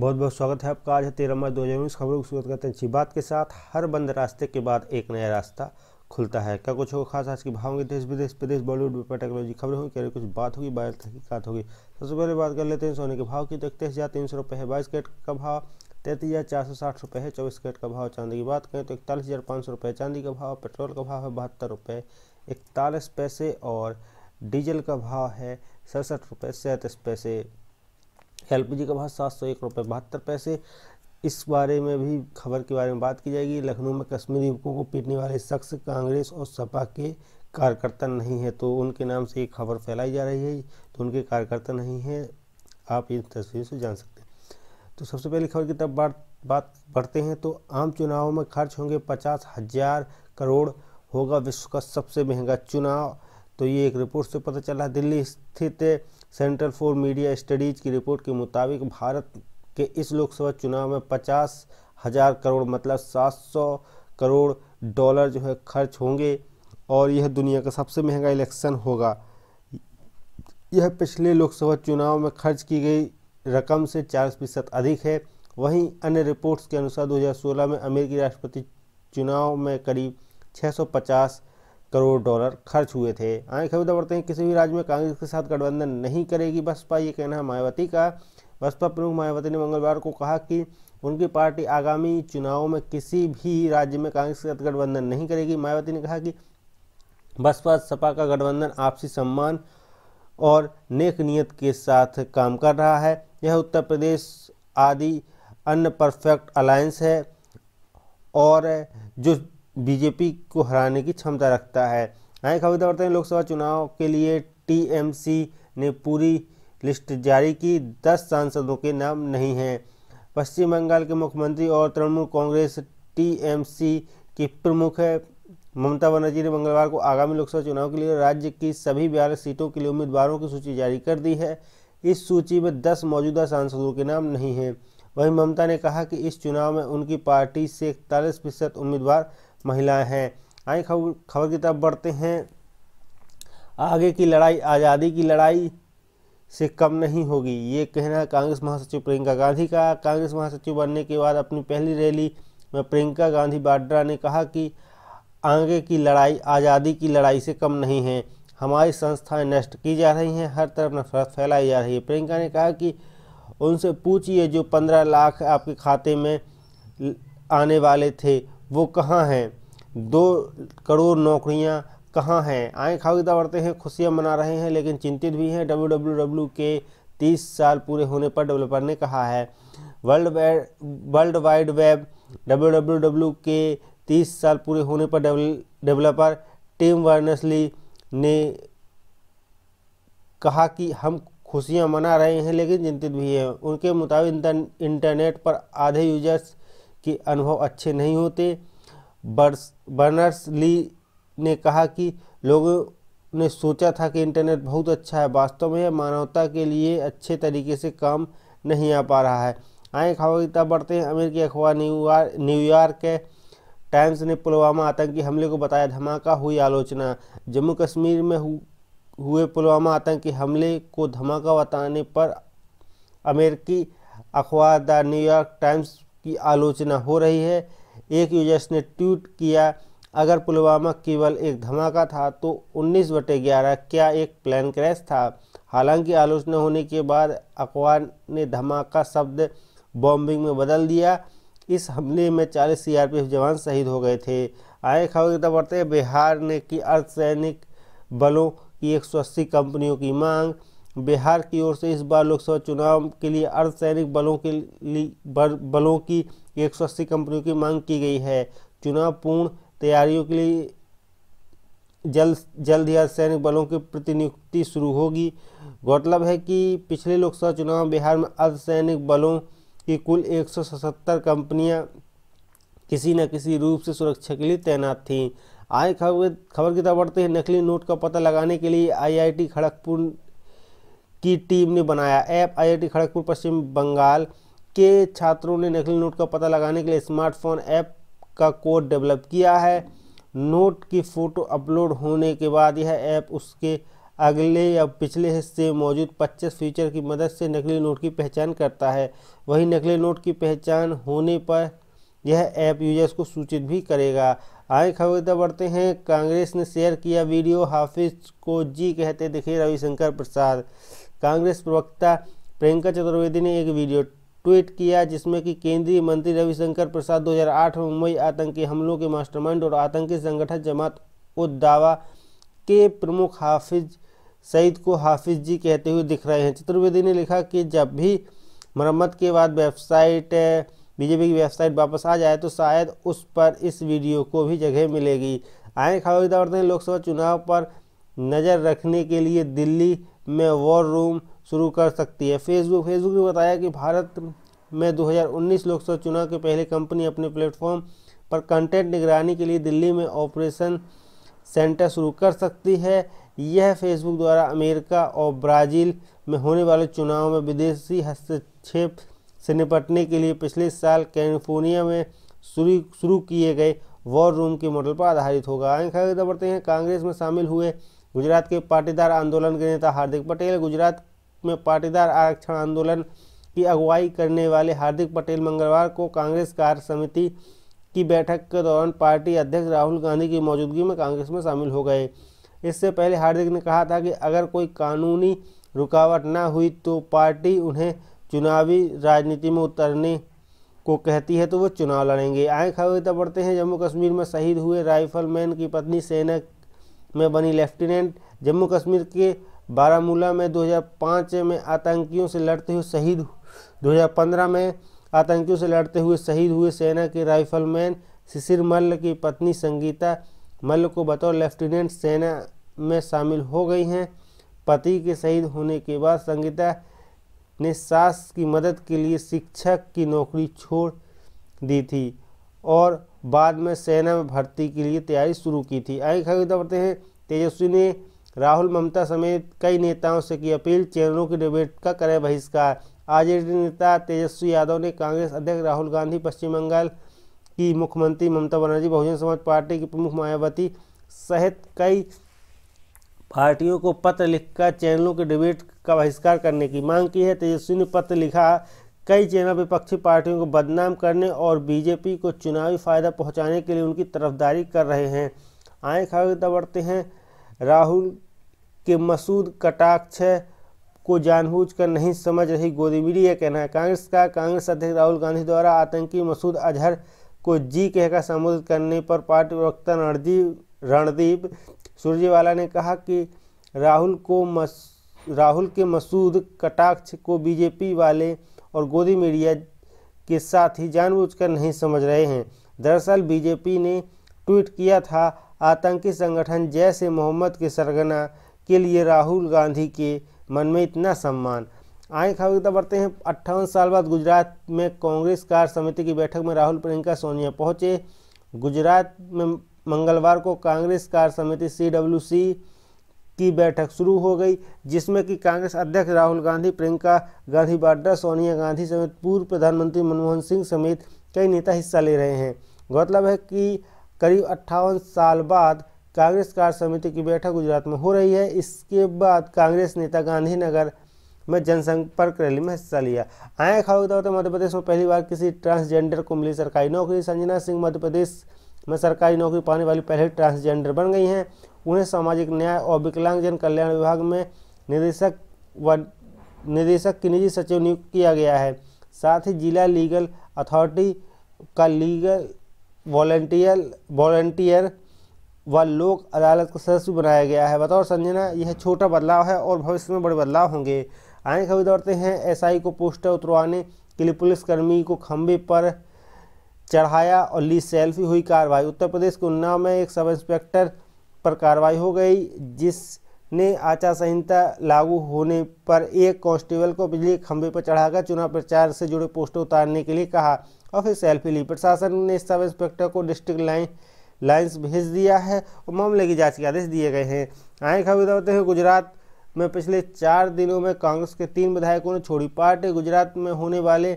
बहुत बहुत स्वागत है आपका आज है तेरह मार्च दो हज़ार उन्नीस खबरों की शुरुआत करते हैं अच्छी बात के साथ हर बंद रास्ते के बाद एक नया रास्ता खुलता है क्या कुछ होगा खास आज की भाव देश विदेश प्रदेश बॉलीवुड में टेक्नोलॉजी खबरें होंगी क्या कुछ बात होगी बाहर तहकीकत होगी सबसे पहले बात कर लेते हैं सोने के भाव की तो इकतीस हज़ार तीन सौ रुपये है बाईस कैट का भाव तैंतीस हज़ार चार सौ साठ रुपये है चौबीस कैट का भाव चांदी की बात करें तो इकतालीस हज़ार पाँच सौ रुपये चांदी का भाव पेट्रोल का भाव है बहत्तर रुपये इकतालीस पैसे और डीजल का भाव है सड़सठ रुपये सैंतीस पैसे पी जी का भाव सात सौ एक रुपये बहत्तर पैसे इस बारे में भी खबर के बारे में बात की जाएगी लखनऊ में कश्मीरी युवकों को पीटने वाले शख्स कांग्रेस और सपा के कार्यकर्ता नहीं है तो उनके नाम से ये खबर फैलाई जा रही है तो उनके कार्यकर्ता नहीं है आप इन तस्वीरों से जान सकते हैं तो सबसे पहली खबर की तब बात बात बढ़ते हैं तो आम चुनावों में खर्च होंगे पचास हजार करोड़ होगा विश्व का सबसे महंगा चुनाव तो ये एक रिपोर्ट से पता चला दिल्ली स्थित सेंटर फॉर मीडिया स्टडीज़ की रिपोर्ट के मुताबिक भारत के इस लोकसभा चुनाव में पचास हज़ार करोड़ मतलब सात सौ करोड़ डॉलर जो है खर्च होंगे और यह दुनिया का सबसे महंगा इलेक्शन होगा यह पिछले लोकसभा चुनाव में खर्च की गई रकम से चालीस फीसद अधिक है वहीं अन्य रिपोर्ट्स के अनुसार 2016 में अमेरिकी राष्ट्रपति चुनाव में करीब करोड़ डॉलर खर्च हुए थे आए खबीदा बढ़ते हैं किसी भी राज्य में कांग्रेस के साथ गठबंधन नहीं करेगी बसपा ये कहना है मायावती का बसपा प्रमुख मायावती ने मंगलवार को कहा कि उनकी पार्टी आगामी चुनावों में किसी भी राज्य में कांग्रेस के साथ गठबंधन नहीं करेगी मायावती ने कहा कि बसपा सपा का गठबंधन आपसी सम्मान और नेक नियत के साथ काम कर रहा है यह उत्तर प्रदेश आदि अन्य परफेक्ट अलायंस है और जो बीजेपी को हराने की क्षमता रखता है आए खबर दौड़ते हैं लोकसभा चुनाव के लिए टीएमसी ने पूरी लिस्ट जारी की दस सांसदों के नाम नहीं हैं पश्चिम बंगाल के मुख्यमंत्री और तृणमूल कांग्रेस टीएमसी की प्रमुख है ममता बनर्जी ने मंगलवार को आगामी लोकसभा चुनाव के लिए राज्य की सभी बयालीस सीटों के लिए उम्मीदवारों की सूची जारी कर दी है इस सूची में दस मौजूदा सांसदों के नाम नहीं हैं वहीं ममता ने कहा कि इस चुनाव में उनकी पार्टी से इकतालीस फीसद उम्मीदवार महिलाएं हैं आई खबर खबर की तरफ बढ़ते हैं आगे की लड़ाई आज़ादी की लड़ाई से कम नहीं होगी ये कहना कांग्रेस महासचिव प्रियंका गांधी का कांग्रेस महासचिव बनने के बाद अपनी पहली रैली में प्रियंका गांधी वाड्रा ने कहा कि आगे की लड़ाई आज़ादी की लड़ाई से कम नहीं है हमारी संस्थाएं नष्ट की जा रही हैं हर तरफ नफरत फैलाई जा रही है प्रियंका ने कहा कि उनसे पूछिए जो पंद्रह लाख आपके खाते में आने वाले थे वो कहाँ हैं दो करोड़ नौकरियाँ कहाँ हैं आए खाविदा बढ़ते हैं खुशियाँ मना रहे हैं लेकिन चिंतित भी हैं डब्ल्यू डब्ल्यू डब्ल्यू के तीस साल पूरे होने पर डेवलपर ने कहा है world world wide web W W W के तीस साल पूरे होने पर डेवलपर टीम वर्नसली ने कहा कि हम खुशियां मना रहे हैं लेकिन चिंतित भी हैं उनके मुताबिक इंटरनेट पर आधे यूजर्स के अनुभव अच्छे नहीं होते बर्स बर्नर्स ली ने कहा कि लोगों ने सोचा था कि इंटरनेट बहुत अच्छा है वास्तव में मानवता के लिए अच्छे तरीके से काम नहीं आ पा रहा है आए खबर की तब बढ़ते हैं अमेरिकी अखबार न्यूयॉर्क न्यूयॉर्क के टाइम्स ने पुलवामा आतंकी हमले को बताया धमाका हुई आलोचना जम्मू कश्मीर में हु, हुए पुलवामा आतंकी हमले को धमाका बताने पर अमेरिकी अखबार द न्यूयॉर्क टाइम्स की आलोचना हो रही है एक यूजर्स ने ट्वीट किया अगर पुलवामा केवल एक धमाका था तो 19 बटे ग्यारह क्या एक प्लान क्रैश था हालांकि आलोचना होने के बाद अखबार ने धमाका शब्द बॉम्बिंग में बदल दिया इस हमले में 40 सीआरपीएफ जवान शहीद हो गए थे आए खबर की तरफ बढ़ते बिहार ने की अर्धसैनिक बलों की 180 कंपनियों की मांग बिहार की ओर से इस बार लोकसभा चुनाव के लिए अर्धसैनिक बलों के लिए बलों की एक सौ अस्सी कंपनियों की मांग की गई है चुनाव पूर्ण तैयारियों के लिए जल्द जल्द ही अर्धसैनिक बलों की प्रतिनियुक्ति शुरू होगी गौरतलब है कि पिछले लोकसभा चुनाव बिहार में अर्धसैनिक बलों की कुल एक सौ सतहत्तर कंपनियाँ किसी न किसी रूप से सुरक्षा के लिए तैनात थीं आए खबर खबर की तरफ बढ़ते हैं नकली नोट का पता लगाने के लिए आईआईटी खड़गपुर की टीम ने बनाया ऐप आईआईटी खड़गपुर पश्चिम बंगाल के छात्रों ने नकली नोट का पता लगाने के लिए स्मार्टफोन ऐप का कोड डेवलप किया है नोट की फ़ोटो अपलोड होने के बाद यह ऐप उसके अगले या पिछले हिस्से मौजूद 25 फीचर की मदद से नकली नोट की पहचान करता है वहीं नकली नोट की पहचान होने पर यह ऐप यूजर्स को सूचित भी करेगा आए खबर बढ़ते हैं कांग्रेस ने शेयर किया वीडियो हाफिज को जी कहते दिखे रविशंकर प्रसाद कांग्रेस प्रवक्ता प्रियंका चतुर्वेदी ने एक वीडियो ट्वीट किया जिसमें कि केंद्रीय मंत्री रविशंकर प्रसाद 2008 में मुंबई आतंकी हमलों के मास्टरमाइंड और आतंकी संगठन जमात उद दावा के प्रमुख हाफिज सईद को हाफिज जी कहते हुए दिख रहे हैं चतुर्वेदी ने लिखा कि जब भी मरम्मत के बाद वेबसाइट बीजेपी की वेबसाइट वापस आ जाए तो शायद उस पर इस वीडियो को भी जगह मिलेगी आए खबर लोकसभा चुनाव पर नज़र रखने के लिए दिल्ली में वॉर रूम शुरू कर सकती है फेसबुक फेसबुक ने बताया कि भारत में 2019 लोकसभा चुनाव के पहले कंपनी अपने प्लेटफॉर्म पर कंटेंट निगरानी के लिए दिल्ली में ऑपरेशन सेंटर शुरू कर सकती है यह फेसबुक द्वारा अमेरिका और ब्राज़ील में होने वाले चुनाव में विदेशी हस्तक्षेप से निपटने के लिए पिछले साल कैलिफोर्निया में शुरू शुरू किए गए वॉर रूम के मॉडल पर आधारित होगा आगे खबर बढ़ते हैं कांग्रेस में शामिल हुए गुजरात के पाटीदार आंदोलन के नेता हार्दिक पटेल गुजरात में पाटीदार आरक्षण आंदोलन की अगुवाई करने वाले हार्दिक पटेल मंगलवार को कांग्रेस कार्य समिति की बैठक के दौरान पार्टी अध्यक्ष राहुल गांधी की मौजूदगी में कांग्रेस में शामिल हो गए इससे पहले हार्दिक ने कहा था कि अगर कोई कानूनी रुकावट न हुई तो पार्टी उन्हें चुनावी राजनीति में उतरने को कहती है तो वो चुनाव लड़ेंगे आए खबर तो बढ़ते हैं जम्मू कश्मीर में शहीद हुए राइफलमैन की पत्नी सेना में बनी लेफ्टिनेंट जम्मू कश्मीर के बारामूला में 2005 में आतंकियों से लड़ते हुए शहीद 2015 में आतंकियों से लड़ते हुए शहीद हुए सेना के राइफलमैन शिशिर मल्ल की पत्नी संगीता मल्ल को बतौर लेफ्टिनेंट सेना में शामिल हो गई हैं पति के शहीद होने के बाद संगीता ने सास की मदद के लिए शिक्षक की नौकरी छोड़ दी थी और बाद में सेना में भर्ती के लिए तैयारी शुरू की थी आई खबर दबरते हैं तेजस्वी ने राहुल ममता समेत कई नेताओं से की अपील चैनलों की डिबेट का करें बहिष्कार आरजेडी नेता तेजस्वी यादव ने कांग्रेस अध्यक्ष राहुल गांधी पश्चिम बंगाल की मुख्यमंत्री ममता बनर्जी बहुजन समाज पार्टी की प्रमुख मायावती सहित कई पार्टियों को पत्र लिखकर चैनलों के डिबेट का बहिष्कार करने की मांग की है तेजस्वी ने पत्र लिखा कई चैनल विपक्षी पार्टियों को बदनाम करने और बीजेपी को चुनावी फायदा पहुंचाने के लिए उनकी तरफदारी कर रहे हैं आए खबर दबड़ते हैं राहुल के मसूद कटाक्ष को जानबूझकर नहीं समझ रही गोदी यह कहना है कांग्रेस का कांग्रेस अध्यक्ष राहुल गांधी द्वारा आतंकी मसूद अजहर को जी कहकर संबोधित करने पर पार्टी प्रवक्ता रणदीप रणदीप सुरजेवाला ने कहा कि राहुल को मस राहुल के मसूद कटाक्ष को बीजेपी वाले और गोदी मीडिया के साथ ही जानबूझकर नहीं समझ रहे हैं दरअसल बीजेपी ने ट्वीट किया था आतंकी संगठन जैश ए मोहम्मद के सरगना के लिए राहुल गांधी के मन में इतना सम्मान आए खबर बढ़ते हैं अट्ठावन साल बाद गुजरात में कांग्रेस कार्य समिति की बैठक में राहुल प्रियंका सोनिया पहुंचे गुजरात में मंगलवार को कांग्रेस कार्य समिति सी डब्ल्यू सी की बैठक शुरू हो गई जिसमें कि कांग्रेस अध्यक्ष राहुल गांधी प्रियंका गांधी वाड्रा सोनिया गांधी समेत पूर्व प्रधानमंत्री मनमोहन सिंह समेत कई नेता हिस्सा ले रहे हैं गौरतलब है कि करीब अट्ठावन साल बाद कांग्रेस कार्य समिति की बैठक गुजरात में हो रही है इसके बाद कांग्रेस नेता गांधीनगर में जनसंपर्क रैली में हिस्सा लिया आया खबर तो मध्य प्रदेश में पहली बार किसी ट्रांसजेंडर को मिली सरकारी नौकरी संजना सिंह मध्य प्रदेश में सरकारी नौकरी पाने वाली पहले ट्रांसजेंडर बन गई हैं उन्हें सामाजिक न्याय और विकलांगजन कल्याण विभाग में निदेशक व निदेशक की निजी सचिव नियुक्त किया गया है साथ ही जिला लीगल अथॉरिटी का लीगल वॉल्टियर वॉल्टियर व लोक अदालत का सदस्य बनाया गया है बतौर संजना यह छोटा बदलाव है और भविष्य में बड़े बदलाव होंगे आए खबर दौड़ते हैं एसआई को पोस्टर उतरवाने के लिए पुलिसकर्मी को खंभे पर चढ़ाया और ली सेल्फी हुई कार्रवाई उत्तर प्रदेश के उन्नाव में एक सब इंस्पेक्टर पर कार्रवाई हो गई जिसने आचार संहिता लागू होने पर एक कांस्टेबल को बिजली खंभे पर चढ़ाकर चुनाव प्रचार से जुड़े पोस्टर उतारने के लिए कहा और फिर सेल्फी ली प्रशासन ने सब इंस्पेक्टर को डिस्ट्रिक्ट लाइन लाइन्स भेज दिया है और मामले की जांच के आदेश दिए गए हैं आए खबर बताते हैं गुजरात में पिछले चार दिनों में कांग्रेस के तीन विधायकों ने छोड़ी पार्टी गुजरात में होने वाले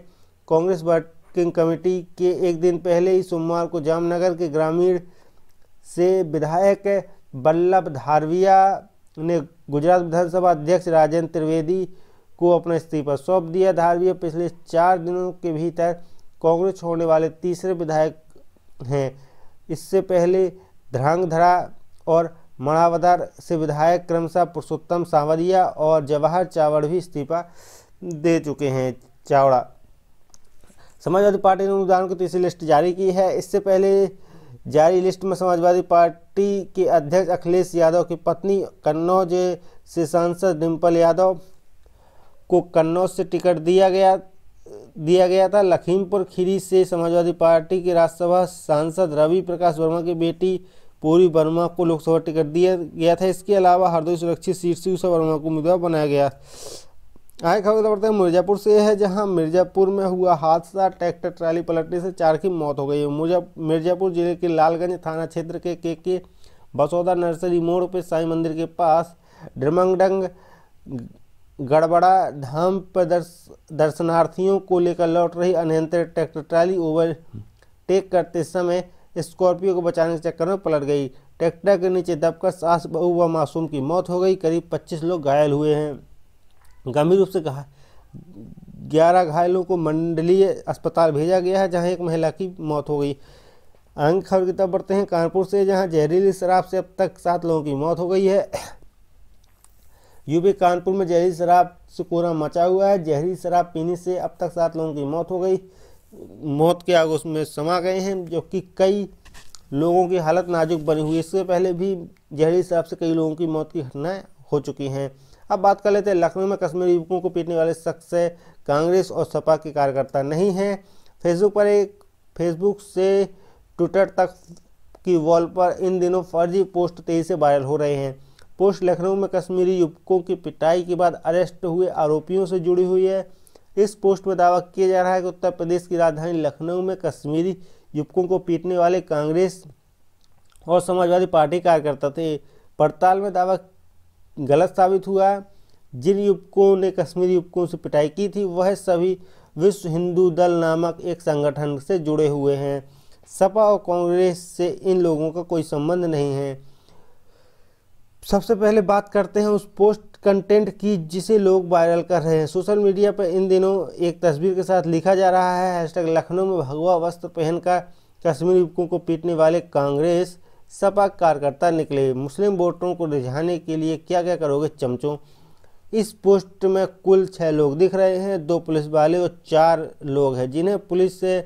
कांग्रेस वर्किंग कमेटी के एक दिन पहले ही सोमवार को जामनगर के ग्रामीण से विधायक बल्लभ धारविया ने गुजरात विधानसभा अध्यक्ष राजेंद्र त्रिवेदी को अपना इस्तीफा सौंप दिया धारविया पिछले चार दिनों के भीतर कांग्रेस छोड़ने वाले तीसरे विधायक हैं इससे पहले ध्रांगधरा और मणावदार से विधायक क्रमशः पुरुषोत्तम सावरिया और जवाहर चावड़ भी इस्तीफा दे चुके हैं चावड़ा समाजवादी पार्टी ने अनुदान की तीसरी लिस्ट जारी की है इससे पहले जारी लिस्ट में समाजवादी पार्टी के अध्यक्ष अखिलेश यादव की पत्नी कन्नौज से सांसद डिम्पल यादव को कन्नौज से टिकट दिया गया दिया गया था लखीमपुर खीरी से समाजवादी पार्टी के राज्यसभा सांसद रवि प्रकाश वर्मा की बेटी पूरी वर्मा को लोकसभा टिकट दिया गया था इसके अलावा हरदोई सुरक्षित सीट से उषा वर्मा को उम्मीदवार बनाया गया आए खबर बढ़ते हैं मिर्जापुर से है जहां मिर्जापुर में हुआ हादसा ट्रैक्टर ट्राली पलटने से चार की मौत हो गई है मिर्जापुर जिले के लालगंज थाना क्षेत्र के के के बसौदा नर्सरी मोड़ पर साई मंदिर के पास ड्रमंगडंग गड़बड़ा धाम पर दर्शनार्थियों को लेकर लौट रही अनियंत्रित ट्रैक्टर ट्राली ओवरटेक करते समय स्कॉर्पियो को बचाने के चक्कर में पलट गई ट्रैक्टर के नीचे दबकर सास बहू व मासूम की मौत हो गई करीब पच्चीस लोग घायल हुए हैं गंभीर रूप से कहा ग्यारह घायलों को मंडलीय अस्पताल भेजा गया है जहां एक महिला की मौत हो गई अहम खबर की तरफ बढ़ते हैं कानपुर से जहां जहरीली शराब से अब तक सात लोगों की मौत हो गई है यूपी कानपुर में जहरीली शराब से कोरा मचा हुआ है जहरीली शराब पीने से अब तक सात लोगों की मौत हो गई मौत के आगोश में समा गए हैं जबकि कई लोगों की हालत नाजुक बनी हुई इससे पहले भी जहरीली शराब से कई लोगों की मौत की घटनाएं हो चुकी हैं अब बात कर लेते हैं लखनऊ में कश्मीरी युवकों को पीटने वाले शख्स कांग्रेस और सपा के कार्यकर्ता नहीं हैं फेसबुक पर एक फेसबुक से ट्विटर तक की वॉल पर इन दिनों फर्जी पोस्ट तेजी से वायरल हो रहे हैं पोस्ट लखनऊ में कश्मीरी युवकों की पिटाई के बाद अरेस्ट हुए आरोपियों से जुड़ी हुई है इस पोस्ट में दावा किया जा रहा है कि उत्तर प्रदेश की राजधानी लखनऊ में कश्मीरी युवकों को पीटने वाले कांग्रेस और समाजवादी पार्टी कार्यकर्ता थे पड़ताल में दावा गलत साबित हुआ है जिन युवकों ने कश्मीरी युवकों से पिटाई की थी वह सभी विश्व हिंदू दल नामक एक संगठन से जुड़े हुए हैं सपा और कांग्रेस से इन लोगों का कोई संबंध नहीं है सबसे पहले बात करते हैं उस पोस्ट कंटेंट की जिसे लोग वायरल कर रहे हैं सोशल मीडिया पर इन दिनों एक तस्वीर के साथ लिखा जा रहा है हैशटैग लखनऊ में भगवा वस्त्र पहनकर कश्मीरी युवकों को पीटने वाले कांग्रेस सपा कार्यकर्ता निकले मुस्लिम वोटरों को रिझाने के लिए क्या क्या करोगे चमचों इस पोस्ट में कुल छः लोग दिख रहे हैं दो पुलिस वाले और चार लोग हैं जिन्हें पुलिस से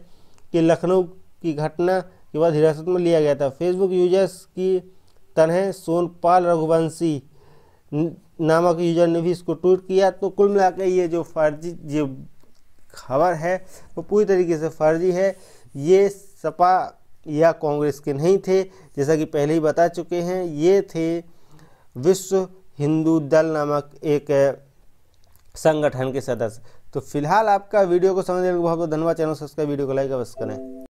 के लखनऊ की घटना के बाद हिरासत में लिया गया था फेसबुक यूजर्स की तरह सोनपाल रघुवंशी नामक यूजर ने भी इसको ट्वीट किया तो कुल मिलाकर ये जो फर्जी जो खबर है वो पूरी तरीके से फर्जी है ये सपा या कांग्रेस के नहीं थे जैसा कि पहले ही बता चुके हैं ये थे विश्व हिंदू दल नामक एक संगठन के सदस्य तो फिलहाल आपका वीडियो को समझने लिए बहुत बहुत धन्यवाद चैनल सब्सक्राइब वीडियो को लाइक अवश्य करें